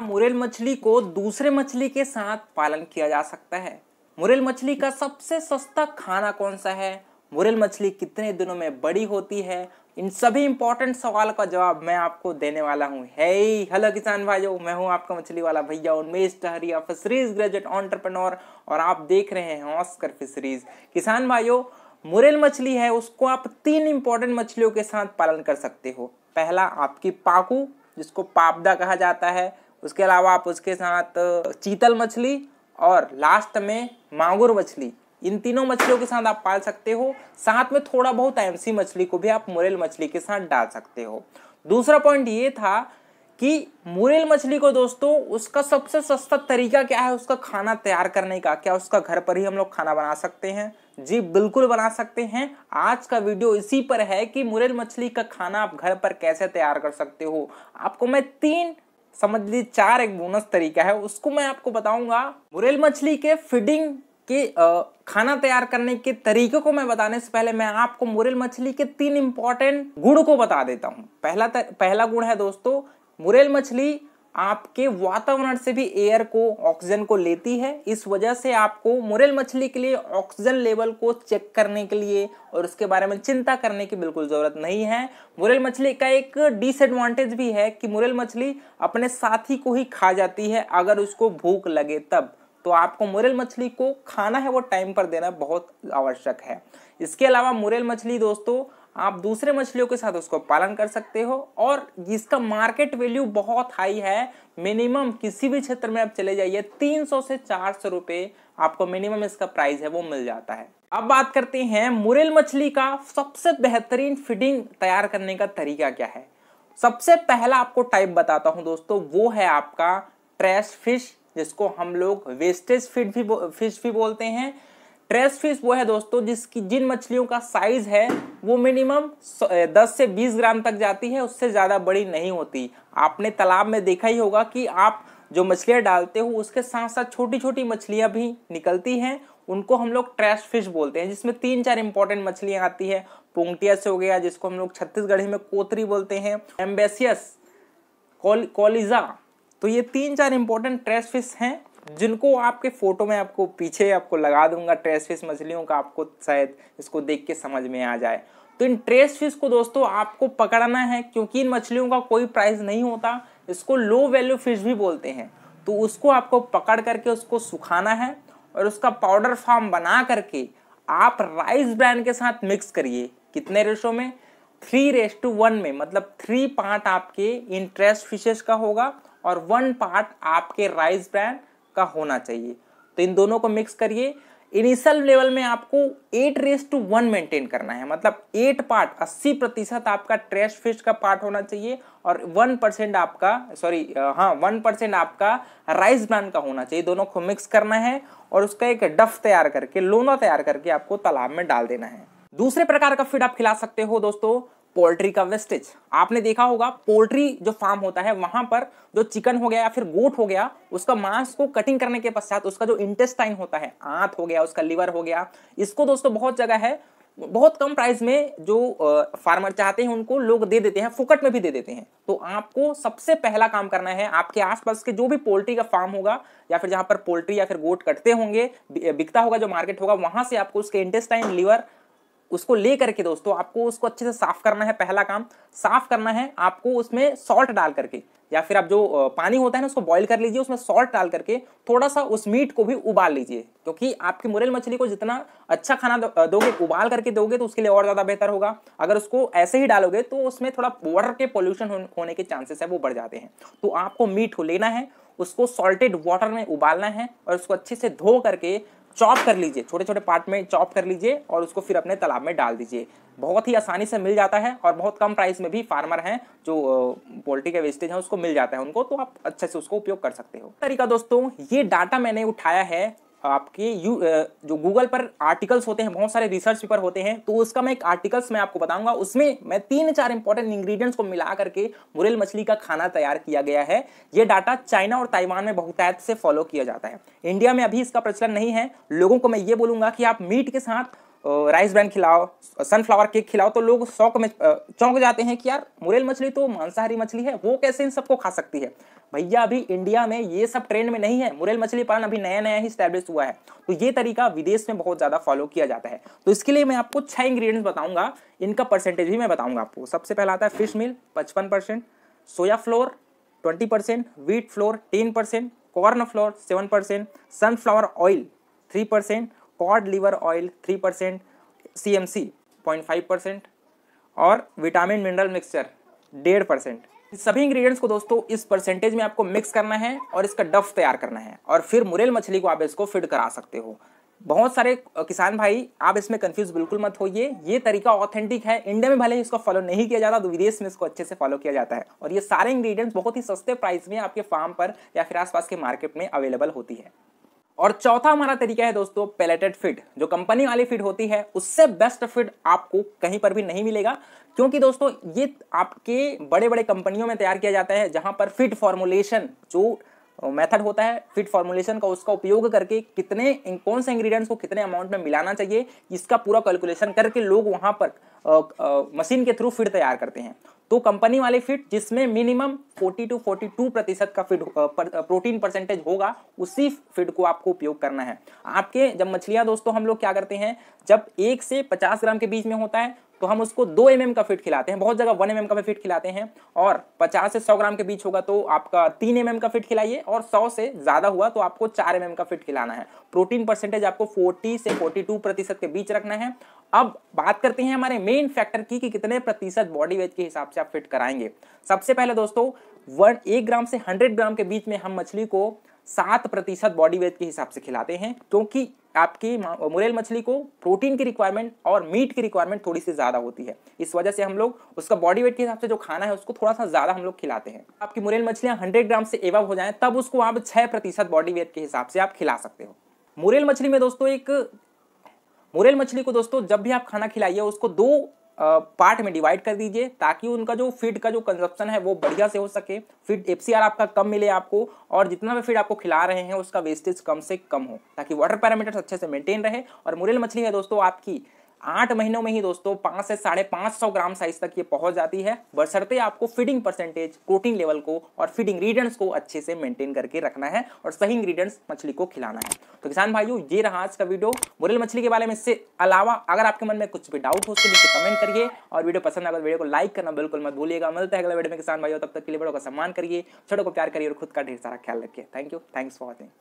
murrel मछली को दूसरे मछली के साथ पालन किया जा सकता है मुरेल मछली का सबसे सस्ता खाना कौन सा है मुरेल मछली कितने दिनों में बड़ी होती है इन सभी इंपॉर्टेंट सवाल का जवाब मैं आपको देने वाला हूँ हे हेलो किसान भाइयों मैं हूँ आपका मछली वाला भैया Unmesh Tahariya fisheries graduate entrepreneur और आप देख रहे हैं ऑस्कर फिशरीज किसान भाइयों मुरेल मछली है उसको आप तीन इंपॉर्टेंट मछलियों के साथ पालन कर सकते हो पहला आपकी पाकू जिसको पापदा कहा जाता है उसके अलावा आप उसके साथ चीतल मछली और लास्ट में मांगुर मछली इन तीनों मछलियों के साथ आप पाल सकते हो साथ में थोड़ा बहुत एमसी मछली को भी आप मुरेल मछली के साथ डाल सकते हो दूसरा पॉइंट ये था कि मुरेल मछली को दोस्तों उसका सबसे सस्ता तरीका क्या है उसका खाना तैयार करने का क्या उसका घर पर ही हम लोग खाना बना सकते हैं जी बिल्कुल बना सकते हैं आज का वीडियो इसी पर है कि मुरेल मछली का खाना आप घर पर कैसे तैयार कर सकते हो आपको मैं तीन समझ लीजिए चार एक बोनस तरीका है उसको मैं आपको बताऊंगा मुरेल मछली के फीडिंग के खाना तैयार करने के तरीके को मैं बताने से पहले मैं आपको मुरेल मछली के तीन इंपॉर्टेंट गुण को बता देता हूँ पहला तर, पहला गुण है दोस्तों मुरेल मछली आपके वातावरण से भी एयर को ऑक्सीजन को लेती है इस वजह से आपको मुरेल मछली के लिए ऑक्सीजन लेवल को चेक करने के लिए और उसके बारे में चिंता करने की बिल्कुल ज़रूरत नहीं है मुरेल मछली का एक डिसएडवांटेज भी है कि मुरेल मछली अपने साथी को ही खा जाती है अगर उसको भूख लगे तब तो आपको मुरेल मछली को खाना है वो टाइम पर देना बहुत आवश्यक है इसके अलावा मुरेल मछली दोस्तों आप दूसरे मछलियों के साथ उसको पालन कर सकते हो और इसका मार्केट वैल्यू बहुत हाई है मिनिमम किसी भी क्षेत्र में आप चले जाइए 300 से 400 रुपए आपको मिनिमम इसका प्राइस है वो मिल जाता है अब बात करते हैं मुरेल मछली का सबसे बेहतरीन फीडिंग तैयार करने का तरीका क्या है सबसे पहला आपको टाइप बताता हूं दोस्तों वो है आपका ट्रैश फिश जिसको हम लोग वेस्टेज फिड भी फिश भी बोलते हैं ट्रेस फिश वो है दोस्तों जिसकी जिन मछलियों का साइज है वो मिनिमम 10 से 20 ग्राम तक जाती है उससे ज़्यादा बड़ी नहीं होती आपने तालाब में देखा ही होगा कि आप जो मछलियाँ डालते हो उसके साथ साथ छोटी छोटी मछलियाँ भी निकलती हैं उनको हम लोग ट्रैश फिश बोलते हैं जिसमें तीन चार इंपॉर्टेंट मछलियाँ आती है पोंगटिया से हो गया जिसको हम लोग छत्तीसगढ़ी में कोतरी बोलते हैं एम्बेसियस कॉलिजा तो ये तीन चार इंपॉर्टेंट ट्रैश फिश हैं जिनको आपके फ़ोटो में आपको पीछे आपको लगा दूंगा ट्रेस फिश मछलियों का आपको शायद इसको देख के समझ में आ जाए तो इन ट्रेस फिश को दोस्तों आपको पकड़ना है क्योंकि इन मछलियों का कोई प्राइस नहीं होता इसको लो वैल्यू फिश भी बोलते हैं तो उसको आपको पकड़ करके उसको सुखाना है और उसका पाउडर फार्म बना करके आप राइस ब्रांड के साथ मिक्स करिए कितने रेशो में थ्री रेस टू वन में मतलब थ्री पार्ट आपके इंटरेस्ट फिशेस का होगा और वन पार्ट आपके राइस ब्रांड का होना चाहिए तो इन दोनों को मिक्स करिए इनिशियल लेवल में आपको at race two one maintain करना है मतलब एट पार्ट अस्सी प्रतिशत आपका ट्रैश फिश का पार्ट होना चाहिए और वन परसेंट आपका सॉरी हाँ वन परसेंट आपका राइस ब्रांड का होना चाहिए दोनों को मिक्स करना है और उसका एक डफ तैयार करके लोना तैयार करके आपको तालाब में डाल देना है दूसरे प्रकार का फीड आप खिला सकते हो दोस्तों पोल्ट्री का वेस्टेज आपने देखा होगा पोल्ट्री जो फार्म होता है वहां पर जो चिकन हो गया या फिर गोट हो गया उसका मांस को कटिंग करने के पश्चात उसका जो इंटेस्टाइन होता है आंत हो गया उसका लिवर हो गया इसको दोस्तों बहुत जगह है बहुत कम प्राइस में जो फार्मर चाहते हैं उनको लोग दे देते हैं फुकट में भी दे देते हैं तो आपको सबसे पहला काम करना है आपके आसपास के जो भी पोल्ट्री का फार्म होगा या फिर जहां पर पोल्ट्री या फिर गोट कटते होंगे बिकता होगा जो मार्केट होगा वहां से आपको उसके इंटेस्टाइन लीवर उसको ले करके दोस्तों आपको उसको अच्छे से साफ करना है पहला काम साफ करना है आपको उसमें सॉल्ट डाल करके या फिर आप जो पानी होता है ना उसको बॉईल कर लीजिए उसमें सॉल्ट डाल करके थोड़ा सा उस मीट को भी उबाल लीजिए क्योंकि आपकी मुरल मछली को जितना अच्छा खाना दोगे उबाल करके दोगे तो उसके लिए और ज़्यादा बेहतर होगा अगर उसको ऐसे ही डालोगे तो उसमें थोड़ा वाटर के पॉल्यूशन होने के चांसेस है वो बढ़ जाते हैं तो आपको मीट को लेना है उसको सॉल्टेड वाटर में उबालना है और उसको अच्छे से धो करके चॉप कर लीजिए छोटे छोटे पार्ट में चॉप कर लीजिए और उसको फिर अपने तालाब में डाल दीजिए बहुत ही आसानी से मिल जाता है और बहुत कम प्राइस में भी फार्मर हैं जो पोल्ट्री के वेस्टेज हैं उसको मिल जाता है उनको तो आप अच्छे से उसको उपयोग कर सकते हो तरीका दोस्तों ये डाटा मैंने उठाया है आपके यू जो गूगल पर आर्टिकल्स होते हैं बहुत सारे रिसर्च पेपर होते हैं तो उसका मैं एक आर्टिकल्स मैं आपको बताऊंगा उसमें मैं तीन चार इंपॉर्टेंट इंग्रेडिएंट्स को मिला करके मुरेल मछली का खाना तैयार किया गया है ये डाटा चाइना और ताइवान में बहुतायत से फॉलो किया जाता है इंडिया में अभी इसका प्रचलन नहीं है लोगों को मैं ये बोलूंगा कि आप मीट के साथ राइस ब्रांड खिलाओ सनफ्लावर केक खिलाओ तो लोग शौक में चौंक जाते हैं कि यार मुरेल मछली तो मांसाहारी मछली है वो कैसे इन सबको खा सकती है भैया अभी इंडिया में ये सब ट्रेंड में नहीं है मुरेल मछली पालन अभी नया नया ही स्टैब्लिश हुआ है तो ये तरीका विदेश में बहुत ज़्यादा फॉलो किया जाता है तो इसके लिए मैं आपको छः इंग्रीडियंट्स बताऊंगा इनका परसेंटेज भी मैं बताऊंगा आपको सबसे पहला आता है फिश मिल पचपन percent soya flour twenty percent wheat flour ten percent corn flour seven percent sunflower oil three percent cod liver oil three percent C M C point five percent और विटामिन मिनरल मिक्सचर डेढ़ percent सभी ingredients को दोस्तों इस percentage में आपको mix करना है और इसका डफ तैयार करना है और फिर मुरेल मछली को आप इसको फिड करा सकते हो बहुत सारे किसान भाई आप इसमें कंफ्यूज बिल्कुल मत होइए ये तरीका ऑथेंटिक है इंडिया में भले ही इसको फॉलो नहीं किया जाता तो विदेश में इसको अच्छे से फॉलो किया जाता है और ये सारे इंग्रेडिएंट्स बहुत ही सस्ते प्राइस में आपके फार्म पर या फिर आसपास के मार्केट में अवेलेबल होती है और चौथा हमारा तरीका है दोस्तों पैलेटेड फिट जो कंपनी वाली फिट होती है उससे बेस्ट फिट आपको कहीं पर भी नहीं मिलेगा क्योंकि दोस्तों ये आपके बड़े बड़े कंपनियों में तैयार किया जाता है जहां पर फिट फॉर्मुलेशन जो मेथड होता है फिट फॉर्मुलेशन का उसका उपयोग करके कितने कौन से इंग्रेडिएंट्स को कितने अमाउंट में मिलाना चाहिए इसका पूरा कैलकुलेशन करके लोग वहां पर मशीन के थ्रू फिट तैयार करते हैं तो कंपनी वाले फिट जिसमें मिनिमम 40 टू 42 प्रतिशत का फिट पर, प्रोटीन परसेंटेज होगा उसी फीड को आपको उपयोग करना है आपके जब मछलियां दोस्तों तो हम लोग क्या करते हैं जब एक से 50 ग्राम के बीच में होता है तो हम उसको दो एम mm का फिट खिलाते हैं बहुत जगह वन एम mm का फिट खिलाते हैं और 50 से 100 ग्राम के बीच होगा तो आपका तीन एम mm का फिट खिलाइए और 100 से ज़्यादा हुआ तो आपको चार एम mm का फिट खिलाना है प्रोटीन परसेंटेज आपको 40 से 42 प्रतिशत के बीच रखना है अब बात करते हैं हमारे मेन मेन फैक्टर की कि कितने प्रतिशत बॉडी वेट के हिसाब से आप फिट कराएंगे सबसे पहले दोस्तों वन एक ग्राम से हंड्रेड ग्राम के बीच में हम मछली को सात प्रतिशत बॉडी वेट के हिसाब से खिलाते हैं क्योंकि तो आपकी मुरेल मछली को प्रोटीन की रिक्वायरमेंट और मीट की रिक्वायरमेंट थोड़ी सी ज़्यादा होती है इस वजह से हम लोग उसका बॉडी वेट के हिसाब से जो खाना है उसको थोड़ा सा ज़्यादा हम लोग खिलाते हैं आपकी मुरेल मछलियां हंड्रेड ग्राम से एवब हो जाए तब उसको आप छह बॉडी वेट के हिसाब से आप खिला सकते हो मुरेल मछली में दोस्तों एक मुरेल मछली को दोस्तों जब भी आप खाना खिलाइए उसको दो पार्ट में डिवाइड कर दीजिए ताकि उनका जो फीड का जो कंजप्शन है वो बढ़िया से हो सके फीड एफ आपका कम मिले आपको और जितना भी फीड आपको खिला रहे हैं उसका वेस्टेज कम से कम हो ताकि वाटर पैरामीटर्स अच्छे से मेंटेन रहे और मुरेल मछली है दोस्तों आपकी आठ महीनों में ही दोस्तों पांच से साढ़े पांच सौ ग्राम साइज तक ये पहुंच जाती है बशर्ते आपको फीडिंग परसेंटेज प्रोटीन लेवल को और फीड इंग्रीडियंट्स को अच्छे से मेंटेन करके रखना है और सही इंग्रीडियंट्स मछली को खिलाना है तो किसान भाइयों ये रहा आज का वीडियो मुरल मछली के बारे में इससे अलावा अगर आपके मन में कुछ भी डाउट हो तो नीचे कमेंट करिए और वीडियो पसंद आकर वीडियो तो को लाइक करना बिल्कुल मत भूलिएगा मिलता है अगला वीडियो में किसान भाइयों तब तक के लिए बड़ों का सम्मान करिए छोटों को प्यार करिए और खुद का ढेर सारा ख्याल रखिए thank you thanks for watching